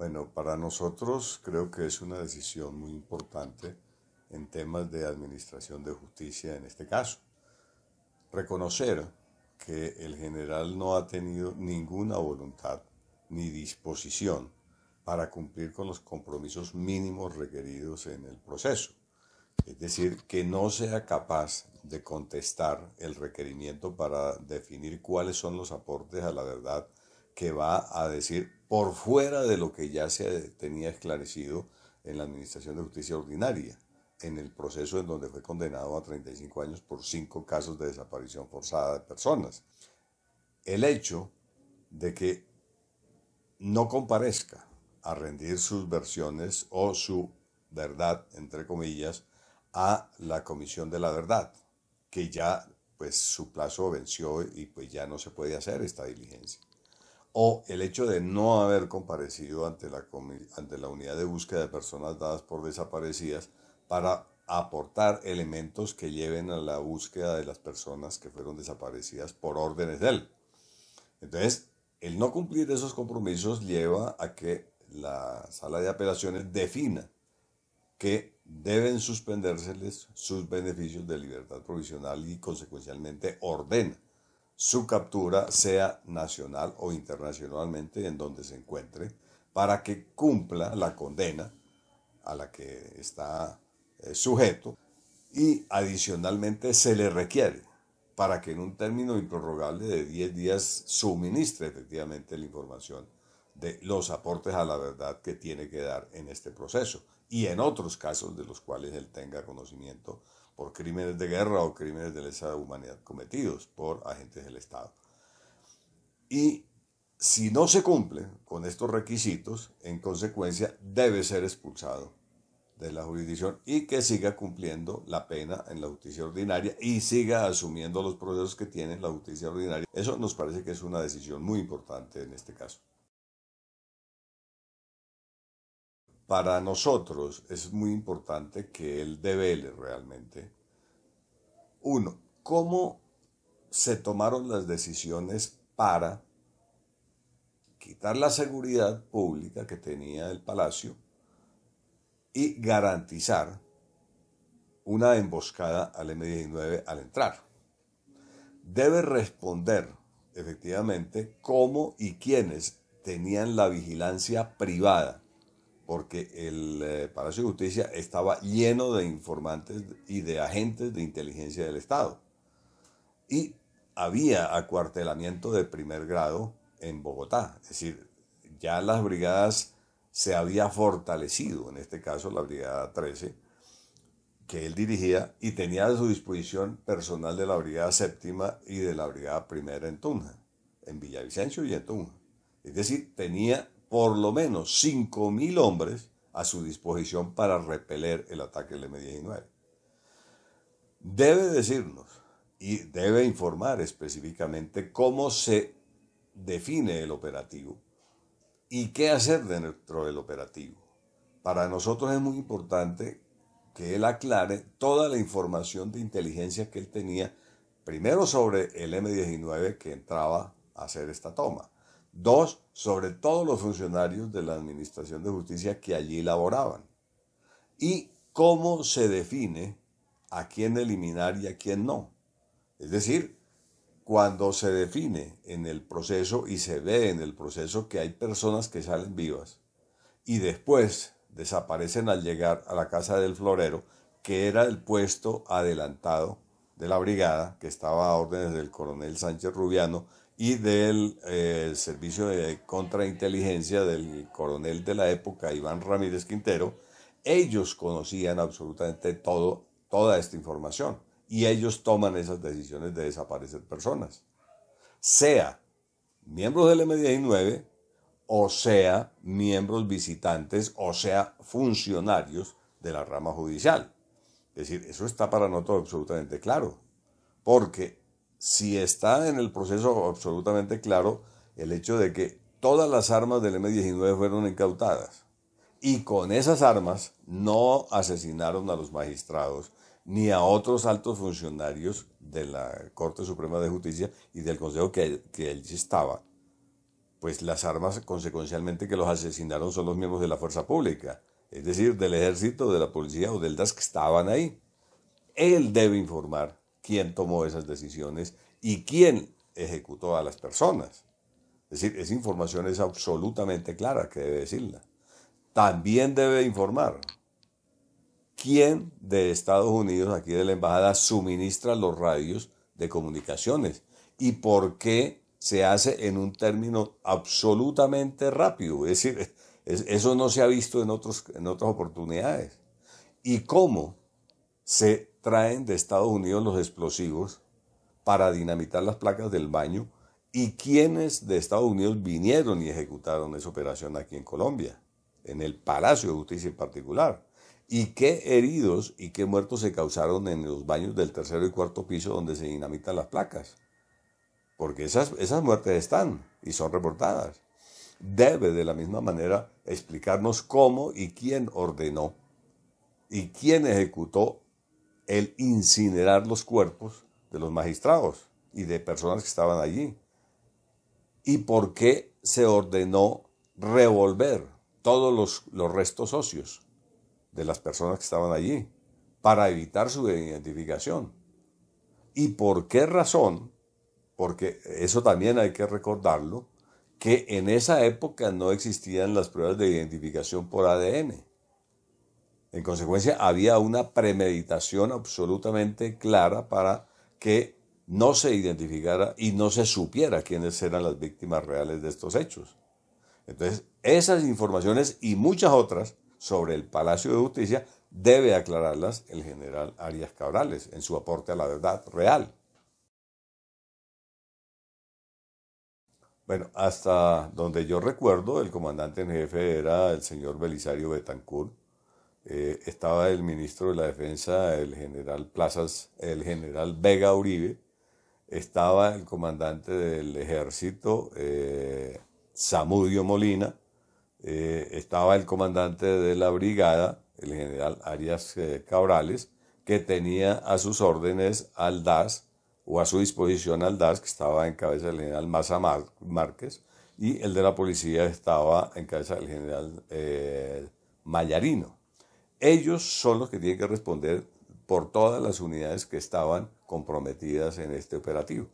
Bueno, para nosotros creo que es una decisión muy importante en temas de administración de justicia en este caso. Reconocer que el general no ha tenido ninguna voluntad ni disposición para cumplir con los compromisos mínimos requeridos en el proceso. Es decir, que no sea capaz de contestar el requerimiento para definir cuáles son los aportes a la verdad que va a decir por fuera de lo que ya se tenía esclarecido en la Administración de Justicia Ordinaria, en el proceso en donde fue condenado a 35 años por cinco casos de desaparición forzada de personas. El hecho de que no comparezca a rendir sus versiones o su verdad, entre comillas, a la Comisión de la Verdad, que ya pues su plazo venció y pues ya no se puede hacer esta diligencia o el hecho de no haber comparecido ante la, ante la unidad de búsqueda de personas dadas por desaparecidas para aportar elementos que lleven a la búsqueda de las personas que fueron desaparecidas por órdenes de él. Entonces, el no cumplir esos compromisos lleva a que la sala de apelaciones defina que deben suspendérseles sus beneficios de libertad provisional y consecuencialmente ordena su captura, sea nacional o internacionalmente en donde se encuentre, para que cumpla la condena a la que está eh, sujeto y adicionalmente se le requiere para que en un término improrrogable de 10 días suministre efectivamente la información de los aportes a la verdad que tiene que dar en este proceso y en otros casos de los cuales él tenga conocimiento por crímenes de guerra o crímenes de lesa humanidad cometidos por agentes del Estado. Y si no se cumple con estos requisitos, en consecuencia debe ser expulsado de la jurisdicción y que siga cumpliendo la pena en la justicia ordinaria y siga asumiendo los procesos que tiene la justicia ordinaria. Eso nos parece que es una decisión muy importante en este caso. para nosotros es muy importante que él devele realmente, uno, cómo se tomaron las decisiones para quitar la seguridad pública que tenía el palacio y garantizar una emboscada al M-19 al entrar. Debe responder efectivamente cómo y quiénes tenían la vigilancia privada porque el eh, Palacio de Justicia estaba lleno de informantes y de agentes de inteligencia del Estado. Y había acuartelamiento de primer grado en Bogotá, es decir, ya las brigadas se había fortalecido, en este caso la Brigada 13, que él dirigía, y tenía a su disposición personal de la Brigada Séptima y de la Brigada Primera en Tunja, en Villavicencio y en Tunja. Es decir, tenía por lo menos 5.000 hombres a su disposición para repeler el ataque del M-19. Debe decirnos y debe informar específicamente cómo se define el operativo y qué hacer dentro del operativo. Para nosotros es muy importante que él aclare toda la información de inteligencia que él tenía, primero sobre el M-19 que entraba a hacer esta toma, Dos, sobre todos los funcionarios de la Administración de Justicia que allí laboraban. Y cómo se define a quién eliminar y a quién no. Es decir, cuando se define en el proceso y se ve en el proceso que hay personas que salen vivas y después desaparecen al llegar a la casa del florero, que era el puesto adelantado de la brigada, que estaba a órdenes del coronel Sánchez Rubiano y del eh, servicio de contrainteligencia del coronel de la época, Iván Ramírez Quintero, ellos conocían absolutamente todo, toda esta información y ellos toman esas decisiones de desaparecer personas, sea miembros del M19 o sea miembros visitantes o sea funcionarios de la rama judicial. Es decir, eso está para nosotros absolutamente claro, porque si está en el proceso absolutamente claro el hecho de que todas las armas del M-19 fueron incautadas. Y con esas armas no asesinaron a los magistrados ni a otros altos funcionarios de la Corte Suprema de Justicia y del Consejo que, que él estaba. Pues las armas, consecuencialmente, que los asesinaron son los miembros de la fuerza pública, es decir, del ejército, de la policía o del DAS que estaban ahí. Él debe informar quién tomó esas decisiones y quién ejecutó a las personas. Es decir, esa información es absolutamente clara que debe decirla. También debe informar quién de Estados Unidos, aquí de la embajada, suministra los radios de comunicaciones y por qué se hace en un término absolutamente rápido. Es decir, eso no se ha visto en, otros, en otras oportunidades. Y cómo se traen de Estados Unidos los explosivos para dinamitar las placas del baño y quienes de Estados Unidos vinieron y ejecutaron esa operación aquí en Colombia, en el Palacio de Justicia en particular, y qué heridos y qué muertos se causaron en los baños del tercero y cuarto piso donde se dinamitan las placas, porque esas, esas muertes están y son reportadas. Debe de la misma manera explicarnos cómo y quién ordenó y quién ejecutó el incinerar los cuerpos de los magistrados y de personas que estaban allí. ¿Y por qué se ordenó revolver todos los, restos óseos de las personas que estaban allí para evitar su identificación? ¿Y por qué razón? Porque eso también hay que recordarlo, que en esa época no existían las pruebas de identificación por ADN. En consecuencia, había una premeditación absolutamente clara para que no se identificara y no se supiera quiénes eran las víctimas reales de estos hechos. Entonces, esas informaciones y muchas otras sobre el Palacio de Justicia debe aclararlas el general Arias Cabrales en su aporte a la verdad real. Bueno, hasta donde yo recuerdo, el comandante en jefe era el señor Belisario Betancourt, eh, estaba el ministro de la Defensa, el general Plazas, el general Vega Uribe, estaba el comandante del ejército, Samudio eh, Molina, eh, estaba el comandante de la brigada, el general Arias Cabrales, que tenía a sus órdenes al DAS o a su disposición al DAS, que estaba en cabeza del general Maza Márquez, y el de la policía estaba en cabeza del general Mayarino ellos son los que tienen que responder por todas las unidades que estaban comprometidas en este operativo.